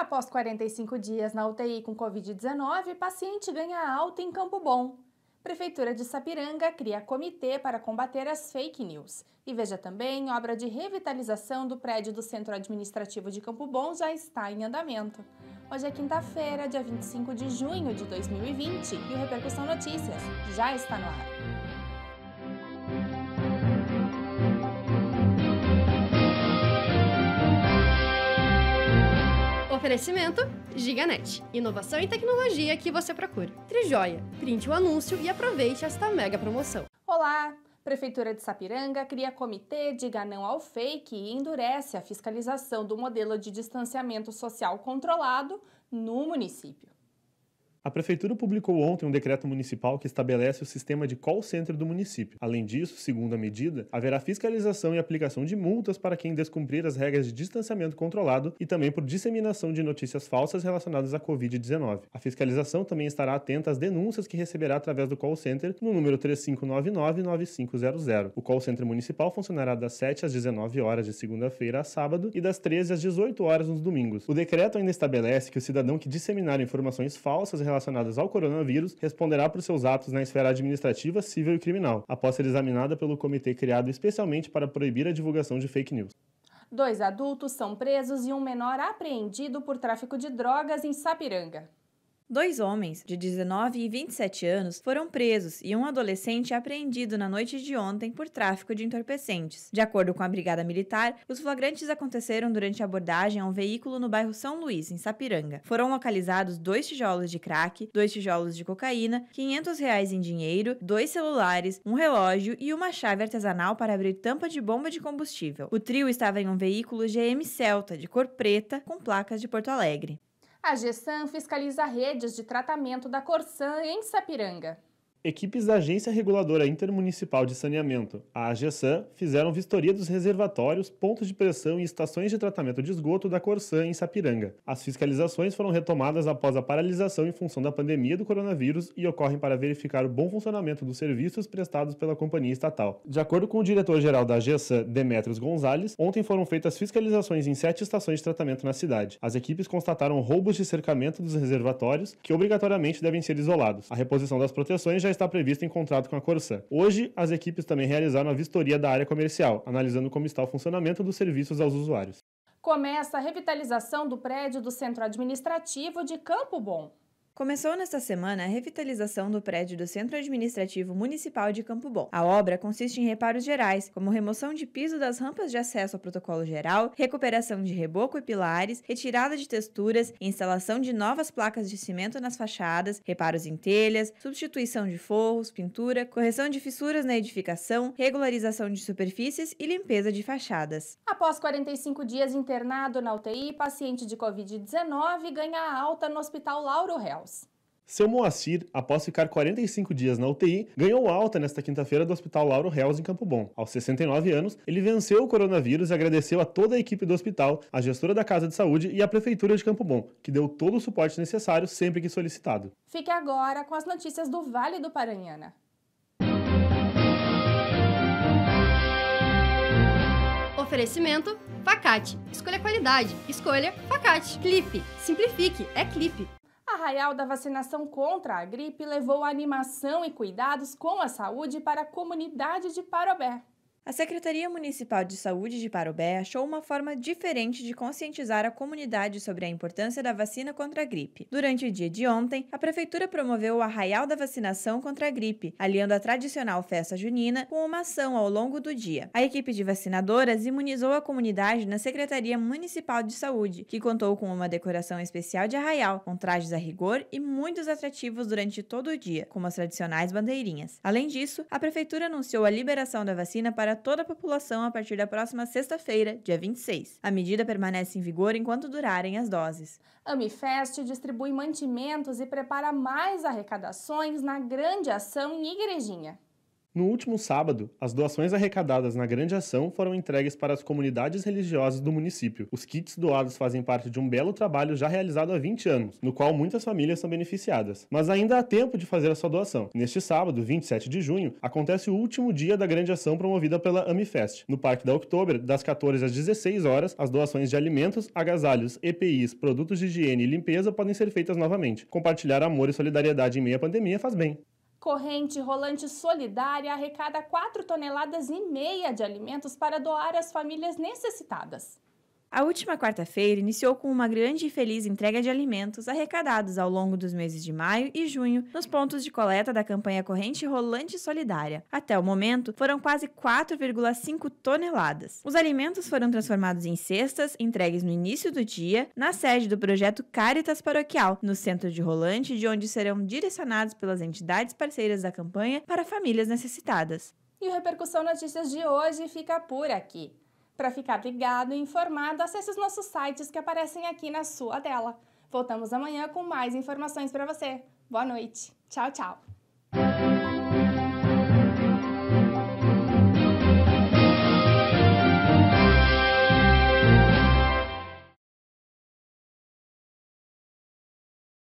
Após 45 dias na UTI com Covid-19, paciente ganha alta em Campo Bom. Prefeitura de Sapiranga cria comitê para combater as fake news. E veja também, obra de revitalização do prédio do Centro Administrativo de Campo Bom já está em andamento. Hoje é quinta-feira, dia 25 de junho de 2020, e o Repercussão Notícias já está no ar. oferecimento Giganet, inovação e tecnologia que você procura. Trijoia, printe o anúncio e aproveite esta mega promoção. Olá! Prefeitura de Sapiranga cria comitê Diga Não ao Fake e endurece a fiscalização do modelo de distanciamento social controlado no município. A Prefeitura publicou ontem um decreto municipal que estabelece o sistema de call center do município. Além disso, segundo a medida, haverá fiscalização e aplicação de multas para quem descumprir as regras de distanciamento controlado e também por disseminação de notícias falsas relacionadas à Covid-19. A fiscalização também estará atenta às denúncias que receberá através do call center no número 3599-9500. O call center municipal funcionará das 7 às 19 horas de segunda-feira a sábado e das 13 às 18 horas nos domingos. O decreto ainda estabelece que o cidadão que disseminar informações falsas relacionadas ao coronavírus responderá por seus atos na esfera administrativa, civil e criminal, após ser examinada pelo comitê criado especialmente para proibir a divulgação de fake news. Dois adultos são presos e um menor apreendido por tráfico de drogas em Sapiranga. Dois homens, de 19 e 27 anos, foram presos e um adolescente é apreendido na noite de ontem por tráfico de entorpecentes. De acordo com a Brigada Militar, os flagrantes aconteceram durante a abordagem a um veículo no bairro São Luís, em Sapiranga. Foram localizados dois tijolos de crack, dois tijolos de cocaína, 500 reais em dinheiro, dois celulares, um relógio e uma chave artesanal para abrir tampa de bomba de combustível. O trio estava em um veículo GM Celta, de cor preta, com placas de Porto Alegre. A gestão fiscaliza redes de tratamento da Corsã em Sapiranga. Equipes da Agência Reguladora Intermunicipal de Saneamento, a AGESAN, fizeram vistoria dos reservatórios, pontos de pressão e estações de tratamento de esgoto da Corsã em Sapiranga. As fiscalizações foram retomadas após a paralisação em função da pandemia do coronavírus e ocorrem para verificar o bom funcionamento dos serviços prestados pela companhia estatal. De acordo com o diretor-geral da AGESAN, Demetrios Gonzalez, ontem foram feitas fiscalizações em sete estações de tratamento na cidade. As equipes constataram roubos de cercamento dos reservatórios, que obrigatoriamente devem ser isolados. A reposição das proteções já está prevista em contrato com a Corsã. Hoje, as equipes também realizaram a vistoria da área comercial, analisando como está o funcionamento dos serviços aos usuários. Começa a revitalização do prédio do Centro Administrativo de Campo Bom. Começou nesta semana a revitalização do prédio do Centro Administrativo Municipal de Campo Bom. A obra consiste em reparos gerais, como remoção de piso das rampas de acesso ao protocolo geral, recuperação de reboco e pilares, retirada de texturas, instalação de novas placas de cimento nas fachadas, reparos em telhas, substituição de forros, pintura, correção de fissuras na edificação, regularização de superfícies e limpeza de fachadas. Após 45 dias internado na UTI, paciente de Covid-19 ganha alta no Hospital Lauro Real graus. Seu Moacir, após ficar 45 dias na UTI, ganhou alta nesta quinta-feira do Hospital Lauro Hells em Campo Bom. Aos 69 anos, ele venceu o coronavírus e agradeceu a toda a equipe do hospital, a gestora da Casa de Saúde e a Prefeitura de Campo Bom, que deu todo o suporte necessário sempre que solicitado. Fique agora com as notícias do Vale do Paranhana. Oferecimento Facate. Escolha qualidade. Escolha Facate. Clipe. Simplifique. É clipe arraial da vacinação contra a gripe levou animação e cuidados com a saúde para a comunidade de Parobé. A Secretaria Municipal de Saúde de Parobé achou uma forma diferente de conscientizar a comunidade sobre a importância da vacina contra a gripe. Durante o dia de ontem, a prefeitura promoveu o arraial da vacinação contra a gripe, aliando a tradicional festa junina com uma ação ao longo do dia. A equipe de vacinadoras imunizou a comunidade na Secretaria Municipal de Saúde, que contou com uma decoração especial de arraial, com trajes a rigor e muitos atrativos durante todo o dia, como as tradicionais bandeirinhas. Além disso, a prefeitura anunciou a liberação da vacina para para toda a população a partir da próxima sexta-feira, dia 26. A medida permanece em vigor enquanto durarem as doses. A Amifest distribui mantimentos e prepara mais arrecadações na grande ação em Igrejinha. No último sábado, as doações arrecadadas na grande ação foram entregues para as comunidades religiosas do município. Os kits doados fazem parte de um belo trabalho já realizado há 20 anos, no qual muitas famílias são beneficiadas. Mas ainda há tempo de fazer a sua doação. Neste sábado, 27 de junho, acontece o último dia da grande ação promovida pela AmiFest. No Parque da Oktober, das 14 às 16 horas, as doações de alimentos, agasalhos, EPIs, produtos de higiene e limpeza podem ser feitas novamente. Compartilhar amor e solidariedade em meio à pandemia faz bem. Corrente Rolante Solidária arrecada 4 toneladas e meia de alimentos para doar às famílias necessitadas. A última quarta-feira iniciou com uma grande e feliz entrega de alimentos arrecadados ao longo dos meses de maio e junho nos pontos de coleta da campanha corrente rolante solidária. Até o momento, foram quase 4,5 toneladas. Os alimentos foram transformados em cestas, entregues no início do dia, na sede do projeto Caritas Paroquial, no centro de Rolante, de onde serão direcionados pelas entidades parceiras da campanha para famílias necessitadas. E o Repercussão Notícias de hoje fica por aqui. Para ficar ligado e informado, acesse os nossos sites que aparecem aqui na sua tela. Voltamos amanhã com mais informações para você. Boa noite. Tchau, tchau.